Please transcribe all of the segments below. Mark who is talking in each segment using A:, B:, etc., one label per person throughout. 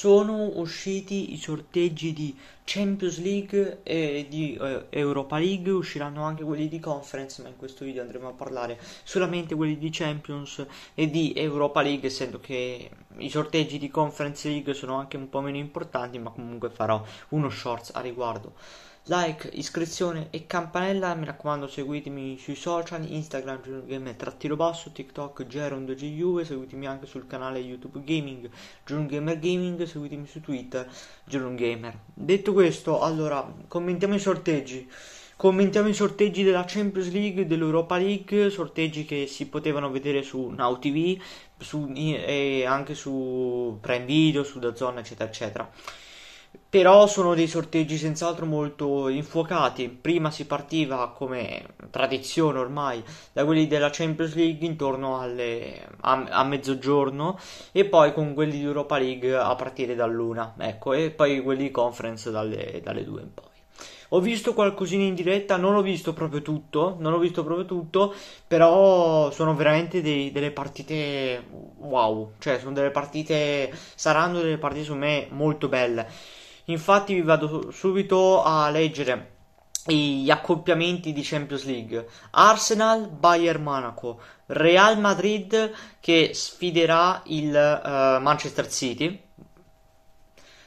A: sono usciti i sorteggi di Champions League e di eh, Europa League, usciranno anche quelli di Conference, ma in questo video andremo a parlare solamente quelli di Champions e di Europa League, essendo che i sorteggi di Conference League sono anche un po' meno importanti, ma comunque farò uno shorts a riguardo like, iscrizione e campanella. Mi raccomando, seguitemi sui social, Instagram, Game trattino basso, TikTok, Geron2GU e seguitemi anche sul canale YouTube Gaming, Gamer Gaming, seguitemi su Twitter, Gamer. Detto questo, allora, commentiamo i sorteggi. Commentiamo i sorteggi della Champions League, dell'Europa League, sorteggi che si potevano vedere su Now TV, su, e anche su Prime Video, su Dazon, eccetera, eccetera. Però sono dei sorteggi senz'altro molto infuocati. Prima si partiva, come tradizione ormai, da quelli della Champions League intorno alle, a, a, mezzogiorno e poi con quelli di Europa League a partire dall'una, ecco, e poi quelli di conference dalle, dalle due in poi. Ho visto qualcosina in diretta, non ho visto proprio tutto, non ho visto proprio tutto, però sono veramente dei, delle partite wow, cioè sono delle partite, saranno delle partite su me molto belle. Infatti vi vado subito a leggere gli accoppiamenti di Champions League. Arsenal, Bayern Monaco, Real Madrid che sfiderà il uh, Manchester City,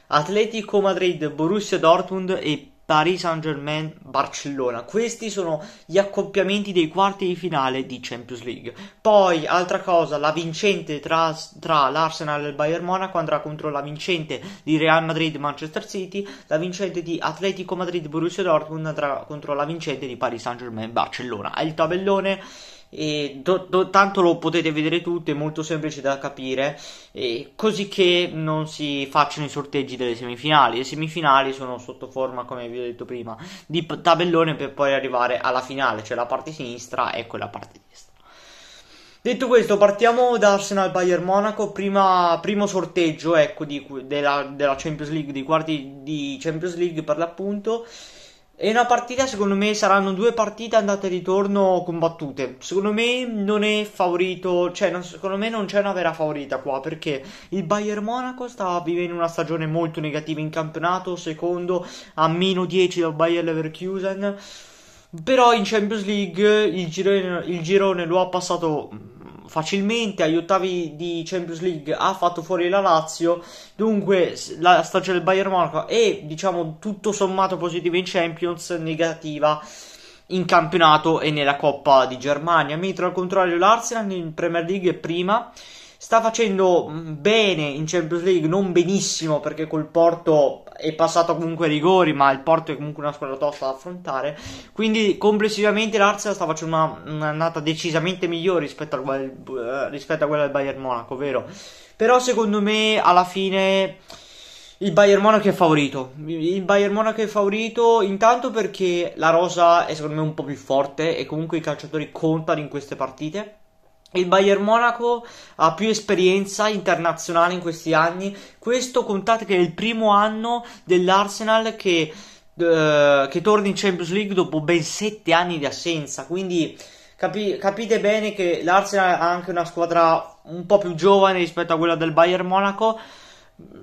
A: Atletico Madrid, Borussia Dortmund e Paris Saint-Germain, Barcellona. Questi sono gli accoppiamenti dei quarti di finale di Champions League. Poi, altra cosa, la vincente tra, tra l'Arsenal e il Bayern Monaco andrà contro la vincente di Real Madrid Manchester City, la vincente di Atletico Madrid Borussia Dortmund andrà contro la vincente di Paris Saint-Germain Barcellona. È il tabellone e do, do, tanto lo potete vedere tutto, è molto semplice da capire, e così che non si facciano i sorteggi delle semifinali. Le semifinali sono sotto forma, come vi ho detto prima, di tabellone per poi arrivare alla finale, cioè la parte sinistra e quella parte destra. Detto questo, partiamo da Arsenal Bayern Monaco. Prima, primo sorteggio ecco, di, della, della Champions League, dei quarti di Champions League per l'appunto. È una partita, secondo me, saranno due partite andate e ritorno combattute. Secondo me non è favorito, cioè non, secondo me non c'è una vera favorita qua, perché il Bayern Monaco sta vivendo una stagione molto negativa in campionato, secondo a meno 10 dal Bayern Leverkusen. Però in Champions League il girone, il girone lo ha passato facilmente agli ottavi di Champions League ha fatto fuori la Lazio. Dunque, la stagione del Bayern Monaco è, diciamo, tutto sommato positiva in Champions, negativa in campionato e nella Coppa di Germania. Mentre al contrario l'Arsenal in Premier League è prima sta facendo mm, bene in Champions League, non benissimo perché col Porto è passato comunque rigori, ma il Porto è comunque una squadra tosta da affrontare. Quindi complessivamente l'Arsenal sta facendo una, un'annata decisamente migliore rispetto a, quel, eh, rispetto a quella del Bayern Monaco, vero? Però secondo me alla fine il Bayern Monaco è favorito. Il Bayern Monaco è favorito intanto perché la rosa è secondo me un po' più forte e comunque i calciatori contano in queste partite. Il Bayern Monaco ha più esperienza internazionale in questi anni. Questo contate che è il primo anno dell'Arsenal che, eh, che torna in Champions League dopo ben 7 anni di assenza. Quindi capi- capite bene che l'Arsenal ha anche una squadra un po' più giovane rispetto a quella del Bayern Monaco.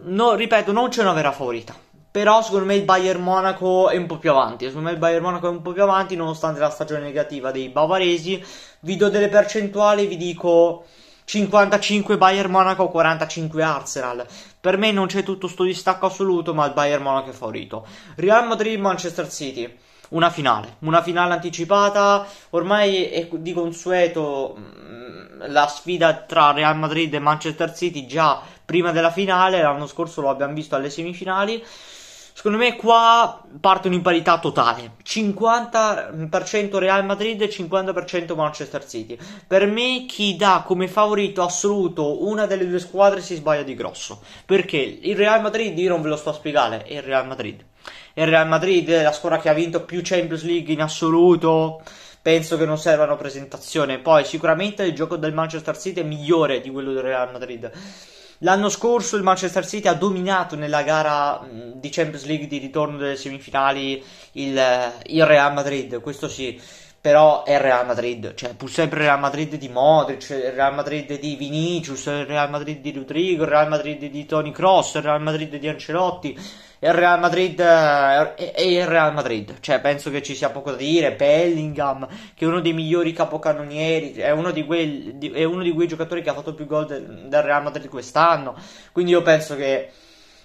A: No, ripeto, non c'è una vera favorita. Però secondo me il Bayern Monaco è un po' più avanti. Secondo me il Bayern Monaco è un po' più avanti nonostante la stagione negativa dei bavaresi. Vi do delle percentuali, vi dico 55 Bayern Monaco, 45 Arsenal. Per me non c'è tutto sto distacco assoluto, ma il Bayern Monaco è favorito. Real Madrid Manchester City. Una finale, una finale anticipata, ormai è di consueto mm, la sfida tra Real Madrid e Manchester City già prima della finale, l'anno scorso lo abbiamo visto alle semifinali. Secondo me qua partono in parità totale. 50% Real Madrid e 50% Manchester City. Per me chi dà come favorito assoluto una delle due squadre si sbaglia di grosso. Perché il Real Madrid, io non ve lo sto a spiegare, è il Real Madrid. Il Real Madrid è la squadra che ha vinto più Champions League in assoluto penso che non servano presentazione. Poi, sicuramente il gioco del Manchester City è migliore di quello del Real Madrid. L'anno scorso il Manchester City ha dominato nella gara mm, di Champions League di ritorno delle semifinali il, eh, il Real Madrid, questo sì però è il Real Madrid, cioè pur sempre il Real Madrid di Modric, il Real Madrid di Vinicius, il Real Madrid di Rodrigo, il Real Madrid di Tony Cross, il Real Madrid di Ancelotti, il Real Madrid eh, e il Real Madrid, cioè penso che ci sia poco da dire, Bellingham che è uno dei migliori capocannonieri, è uno di quei, è uno di quei giocatori che ha fatto più gol del Real Madrid quest'anno, quindi io penso che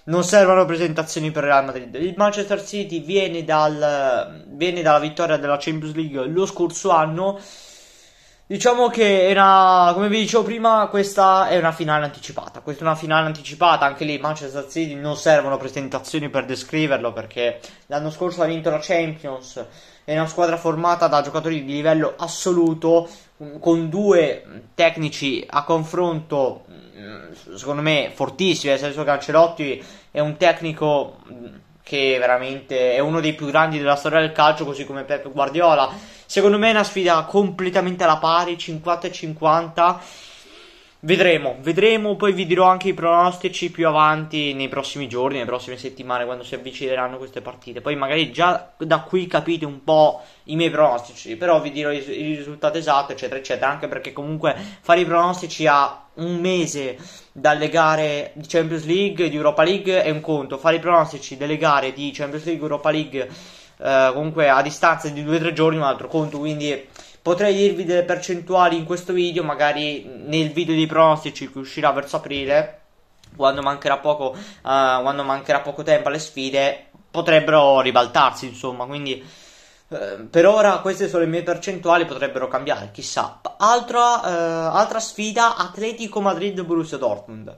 A: non servono presentazioni per Real Madrid. Il Manchester City viene, dal, viene dalla vittoria della Champions League lo scorso anno. Diciamo che era, come vi dicevo prima, questa è una finale anticipata. Questa è una finale anticipata, anche lì Manchester City non servono presentazioni per descriverlo perché l'anno scorso ha vinto la Champions. È una squadra formata da giocatori di livello assoluto con due tecnici a confronto eh, secondo me fortissimo nel eh, senso che Ancelotti è un tecnico mm, che veramente è uno dei più grandi della storia del calcio, così come Pep Guardiola. Secondo me è una sfida completamente alla pari, 50-50 Vedremo, vedremo, poi vi dirò anche i pronostici più avanti nei prossimi giorni, nelle prossime settimane, quando si avvicineranno queste partite. Poi magari già da qui capite un po' i miei pronostici, però vi dirò il risultato esatto, eccetera, eccetera, anche perché comunque fare i pronostici a un mese dalle gare di Champions League, di Europa League è un conto, fare i pronostici delle gare di Champions League, Europa League, eh, comunque a distanza di 2-3 giorni è un altro conto, quindi Potrei dirvi delle percentuali in questo video, magari nel video dei pronostici che uscirà verso aprile, quando mancherà poco, uh, quando mancherà poco tempo alle sfide, potrebbero ribaltarsi, insomma, quindi eh, per ora queste sono le mie percentuali, potrebbero cambiare, chissà. Altra, eh, altra sfida, Atletico Madrid-Borussia Dortmund.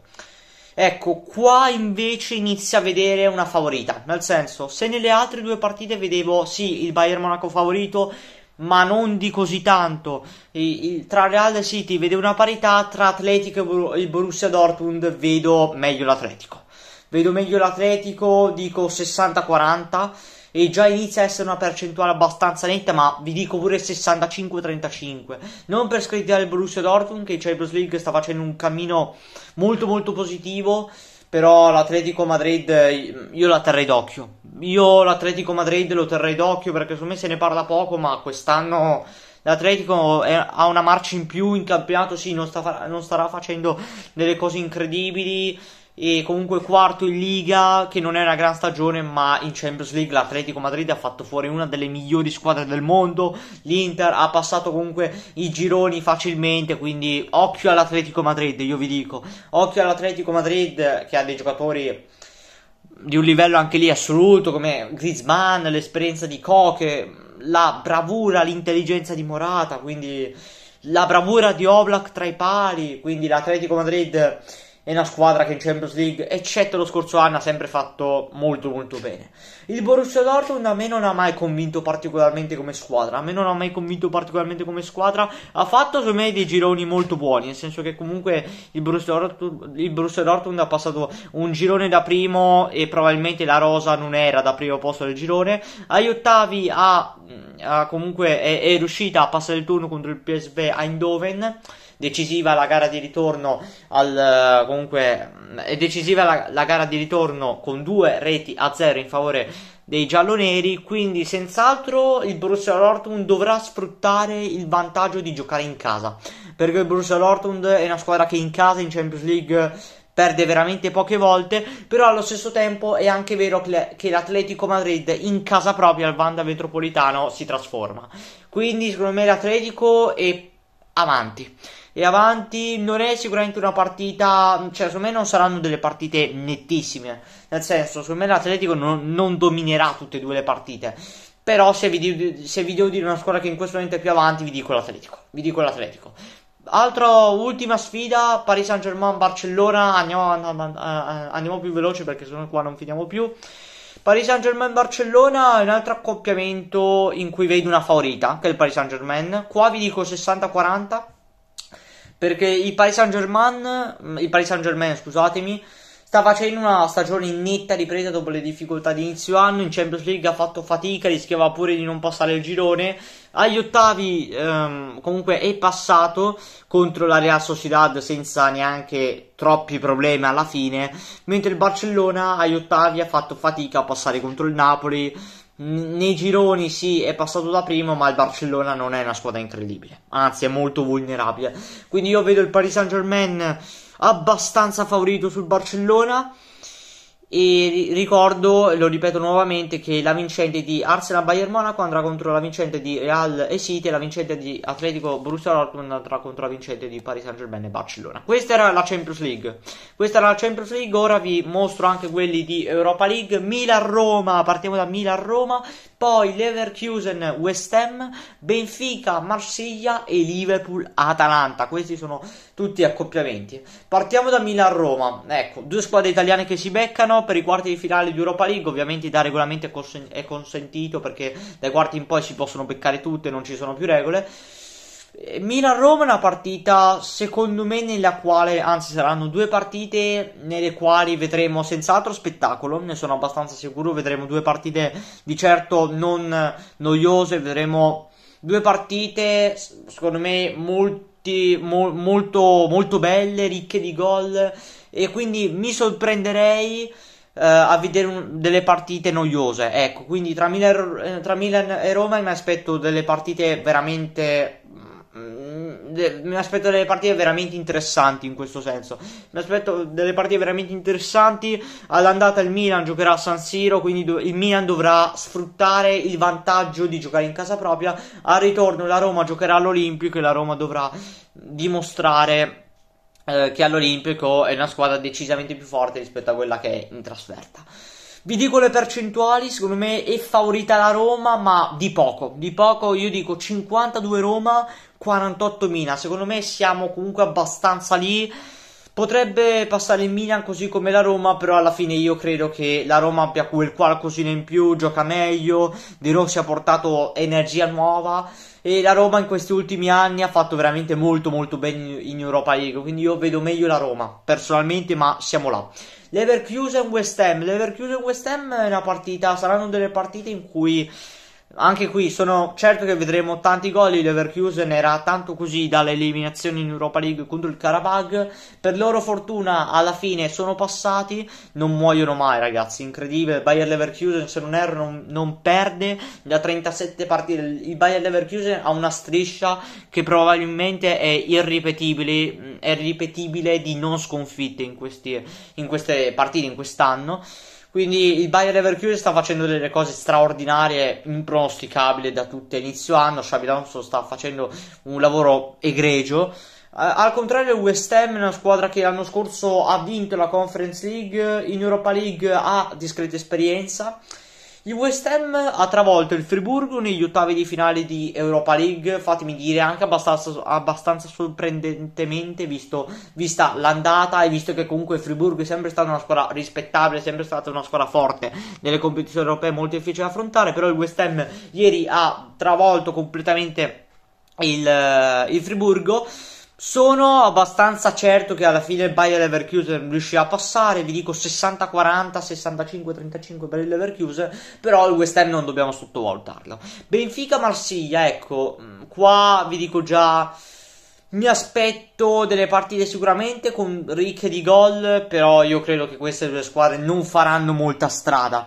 A: Ecco, qua invece inizia a vedere una favorita, nel senso, se nelle altre due partite vedevo sì il Bayern Monaco favorito ma non di così tanto. I, i, tra Real e City vedo una parità, tra Atletico e il Borussia Dortmund vedo meglio l'Atletico. Vedo meglio l'Atletico, dico 60-40 e già inizia a essere una percentuale abbastanza netta, ma vi dico pure 65-35. Non per screditare il Borussia Dortmund che il Champions League sta facendo un cammino molto molto positivo però l'Atletico Madrid io la terrei d'occhio. Io l'Atletico Madrid lo terrei d'occhio perché su me se ne parla poco, ma quest'anno l'Atletico è, ha una marcia in più in campionato, sì, non, sta, non starà facendo delle cose incredibili e comunque quarto in Liga, che non è una gran stagione, ma in Champions League l'Atletico Madrid ha fatto fuori una delle migliori squadre del mondo, l'Inter ha passato comunque i gironi facilmente, quindi occhio all'Atletico Madrid, io vi dico, occhio all'Atletico Madrid che ha dei giocatori di un livello anche lì assoluto come Griezmann, l'esperienza di Koke, la bravura, l'intelligenza di Morata, quindi la bravura di Oblak tra i pali, quindi l'Atletico Madrid è una squadra che in Champions League, eccetto lo scorso anno, ha sempre fatto molto molto bene. Il Borussia Dortmund a me non ha mai convinto particolarmente come squadra, a me non ha mai convinto particolarmente come squadra, ha fatto su me dei gironi molto buoni, nel senso che comunque il Borussia Dortmund, il Borussia Dortmund ha passato un girone da primo e probabilmente la rosa non era da primo posto del girone, agli ottavi ha, ha comunque è, è riuscita a passare il turno contro il PSV Eindhoven decisiva la gara di ritorno al, eh, comunque, mm, è decisiva la, la gara di ritorno con due reti a zero in favore dei gialloneri, quindi senz'altro il Borussia Dortmund dovrà sfruttare il vantaggio di giocare in casa, perché il Borussia Dortmund è una squadra che in casa in Champions League perde veramente poche volte, però allo stesso tempo è anche vero che l'Atletico Madrid in casa propria al Vanda Metropolitano si trasforma. Quindi secondo me l'Atletico è avanti e avanti non è sicuramente una partita, cioè secondo me non saranno delle partite nettissime, nel senso secondo me l'Atletico non, non dominerà tutte e due le partite, però se vi, se vi, devo dire una squadra che in questo momento è più avanti vi dico l'Atletico, vi dico l'Atletico. Altra ultima sfida, Paris Saint Germain, Barcellona, andiamo, eh, andiamo più veloce perché sennò qua non finiamo più. Paris Saint Germain Barcellona è un altro accoppiamento in cui vedo una favorita, che è il Paris Saint Germain. Qua vi dico 60-40 perché il Paris Saint-Germain, mm, il Paris Saint-Germain, scusatemi, sta facendo una stagione in netta ripresa dopo le difficoltà di inizio anno. In Champions League ha fatto fatica, rischiava pure di non passare il girone. Agli ottavi, ehm, comunque, è passato contro la Real Sociedad senza neanche troppi problemi alla fine. Mentre il Barcellona agli ottavi ha fatto fatica a passare contro il Napoli nei gironi sì, è passato da primo, ma il Barcellona non è una squadra incredibile, anzi è molto vulnerabile. Quindi io vedo il Paris Saint-Germain abbastanza favorito sul Barcellona. E ricordo, lo ripeto nuovamente, che la vincente di Arsenal Bayern Monaco andrà contro la vincente di Real e City, la vincente di Atletico Borussia Dortmund andrà contro la vincente di Paris Saint Germain e Barcellona. Questa era la Champions League. Questa era la Champions League, ora vi mostro anche quelli di Europa League. Milan-Roma, partiamo da Milan-Roma poi Leverkusen, West Ham, Benfica, Marsiglia e Liverpool, Atalanta. Questi sono tutti accoppiamenti. Partiamo da Milan-Roma. Ecco, due squadre italiane che si beccano per i quarti di finale di Europa League. Ovviamente da regolamento è consentito perché dai quarti in poi si possono beccare tutte, non ci sono più regole. Milan-Roma è una partita, secondo me, nella quale, anzi saranno due partite nelle quali vedremo senz'altro spettacolo, ne sono abbastanza sicuro, vedremo due partite di certo non noiose, vedremo due partite, secondo me, molti, mo- molto, molto belle, ricche di gol e quindi mi sorprenderei eh, a vedere un, delle partite noiose. Ecco, quindi tra Milan, tra Milan, e Roma mi aspetto delle partite veramente Mm, mi aspetto delle partite veramente interessanti in questo senso. Mi aspetto delle partite veramente interessanti. All'andata il Milan giocherà a San Siro, quindi il Milan dovrà sfruttare il vantaggio di giocare in casa propria. Al ritorno la Roma giocherà all'Olimpico e la Roma dovrà dimostrare eh, che all'Olimpico è una squadra decisamente più forte rispetto a quella che è in trasferta. Vi dico le percentuali, secondo me è favorita la Roma, ma di poco, di poco io dico 52 Roma, 48 Mina, secondo me siamo comunque abbastanza lì. Potrebbe passare il Milan così come la Roma, però alla fine io credo che la Roma abbia quel qualcosina in più, gioca meglio, De Rossi ha portato energia nuova e la Roma in questi ultimi anni ha fatto veramente molto molto bene in Europa League, quindi io vedo meglio la Roma personalmente, ma siamo là. Leverkusen-West Ham. Leverkusen-West Ham è una partita, saranno delle partite in cui anche qui sono certo che vedremo tanti gol. Il Leverkusen era tanto così dall'eliminazione in Europa League contro il Karabag. Per loro fortuna, alla fine sono passati. Non muoiono mai, ragazzi. Incredibile. Bayer Leverkusen, se non erro, non, non perde da 37 partite. Il Bayer Leverkusen ha una striscia che probabilmente è irripetibile. È ripetibile di non sconfitte in, questi, in queste partite, in quest'anno. Quindi il Bayer Leverkusen sta facendo delle cose straordinarie, impronosticabili da tutto inizio anno. Xabi Alonso sta facendo un lavoro egregio. Al contrario, West Ham è una squadra che l'anno scorso ha vinto la Conference League, in Europa League ha discreta esperienza il West Ham ha travolto il Friburgo negli ottavi di finale di Europa League, fatemi dire anche abbastanza, abbastanza sorprendentemente visto, vista l'andata e visto che comunque il Friburgo è sempre stata una squadra rispettabile, è sempre stata una squadra forte nelle competizioni europee, molto difficile da affrontare, però il West Ham ieri ha travolto completamente il, il Friburgo. Sono abbastanza certo che alla fine il Bayer Leverkusen riuscirà a passare, vi dico 60-40, 65-35 per il Leverkusen, però il West Ham non dobbiamo sottovalutarlo. Benfica-Marsiglia, ecco, mm, qua vi dico già... Mi aspetto delle partite sicuramente con ricche di gol, però io credo che queste due squadre non faranno molta strada.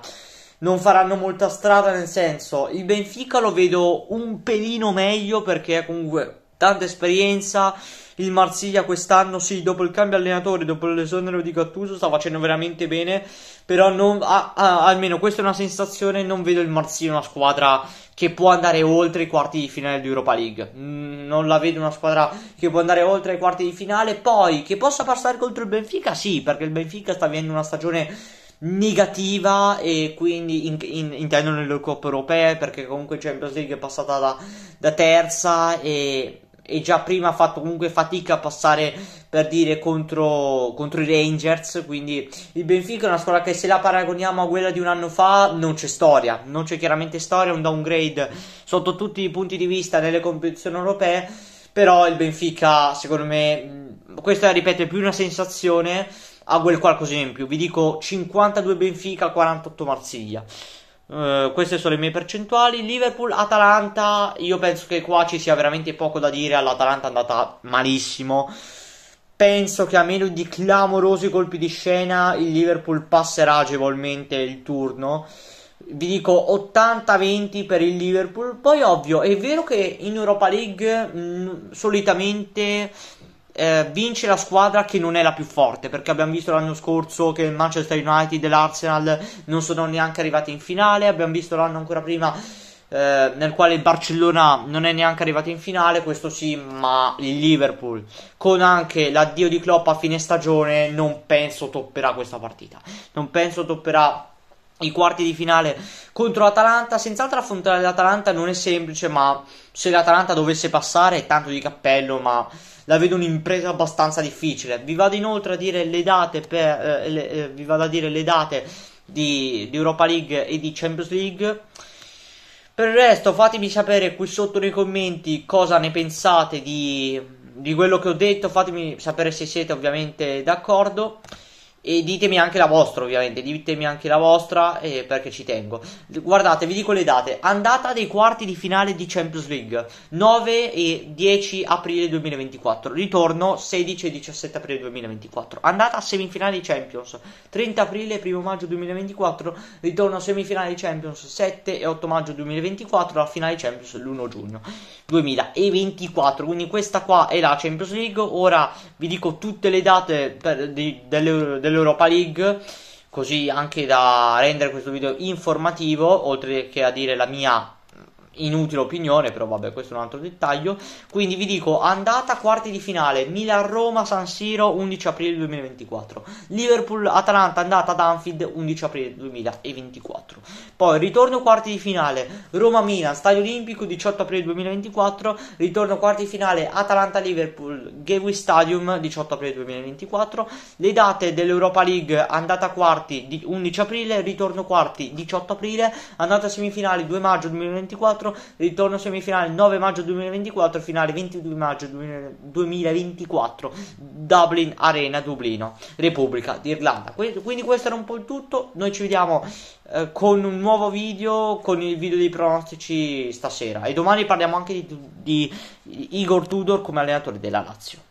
A: Non faranno molta strada nel senso, il Benfica lo vedo un pelino meglio perché comunque tanta esperienza. Il Marsiglia quest'anno, sì, dopo il cambio allenatore, dopo l'esonero di Gattuso, sta facendo veramente bene. Però non, ah, ah, almeno questa è una sensazione, non vedo il Marsiglia una squadra che può andare oltre i quarti di finale di Europa League. Mm, non la vedo una squadra che può andare oltre i quarti di finale. Poi, che possa passare contro il Benfica, sì, perché il Benfica sta avendo una stagione negativa e quindi in, in, intendo nelle coppe europee perché comunque Champions League è passata da, da terza e e già prima ha fatto comunque fatica a passare per dire contro, contro, i Rangers. Quindi il Benfica è una squadra che se la paragoniamo a quella di un anno fa non c'è storia, non c'è chiaramente storia, è un downgrade sotto tutti i punti di vista nelle competizioni europee. Però il Benfica, secondo me, questa ripeto è più una sensazione a quel qualcosina in più. Vi dico 52 Benfica, 48 Marsiglia. Eh, queste sono le mie percentuali. Liverpool, Atalanta. Io penso che qua ci sia veramente poco da dire. All'Atalanta è andata malissimo. Penso che a meno di clamorosi colpi di scena, il Liverpool passerà agevolmente il turno. Vi dico 80-20 per il Liverpool. Poi, ovvio, è vero che in Europa League mh, mm, solitamente eh, vince la squadra che non è la più forte perché abbiamo visto l'anno scorso che il Manchester United e l'Arsenal non sono neanche arrivati in finale abbiamo visto l'anno ancora prima eh, nel quale il Barcellona non è neanche arrivato in finale questo sì ma il Liverpool con anche l'addio di Klopp a fine stagione non penso topperà questa partita non penso topperà i quarti di finale contro l'Atalanta. Senz'altro affrontare l'Atalanta non è semplice, ma se l'Atalanta dovesse passare, tanto di cappello, ma la vedo un'impresa abbastanza difficile. Vi vado inoltre a dire le date, per, eh, le, eh, vi vado a dire le date di, di Europa League e di Champions League. Per il resto, fatemi sapere qui sotto nei commenti cosa ne pensate di, di quello che ho detto. Fatemi sapere se siete ovviamente d'accordo. E ditemi anche la vostra, ovviamente, ditemi anche la vostra eh, perché ci tengo. Guardate, vi dico le date. Andata dei quarti di finale di Champions League, 9 e 10 aprile 2024. Ritorno 16 e 17 aprile 2024. Andata a semifinale di Champions, 30 aprile e 1 maggio 2024. Ritorno a semifinale di Champions, 7 e 8 maggio 2024. La finale Champions l'1 giugno 2024. Quindi questa qua è la Champions League. Ora vi dico tutte le date per, di, delle, delle dell'Europa League, così anche da rendere questo video informativo, oltre che a dire la mia inutile opinione, però vabbè, questo è un altro dettaglio. Quindi vi dico andata quarti di finale Milan-Roma San Siro 11 aprile 2024. Liverpool-Atalanta andata ad Anfield 11 aprile 2024. Poi ritorno quarti di finale Roma-Milan Stadio Olimpico 18 aprile 2024, ritorno quarti di finale Atalanta-Liverpool Gateway Stadium 18 aprile 2024. Le date dell'Europa League andata quarti 11 aprile, ritorno quarti 18 aprile, andata semifinale, 2 maggio 2024 2024, ritorno semifinale 9 maggio 2024, finale 22 maggio 2024, Dublin Arena Dublino, Repubblica d'Irlanda. Quindi questo era un po' il tutto, noi ci vediamo eh, con un nuovo video, con il video dei pronostici stasera e domani parliamo anche di, di Igor Tudor come allenatore della Lazio.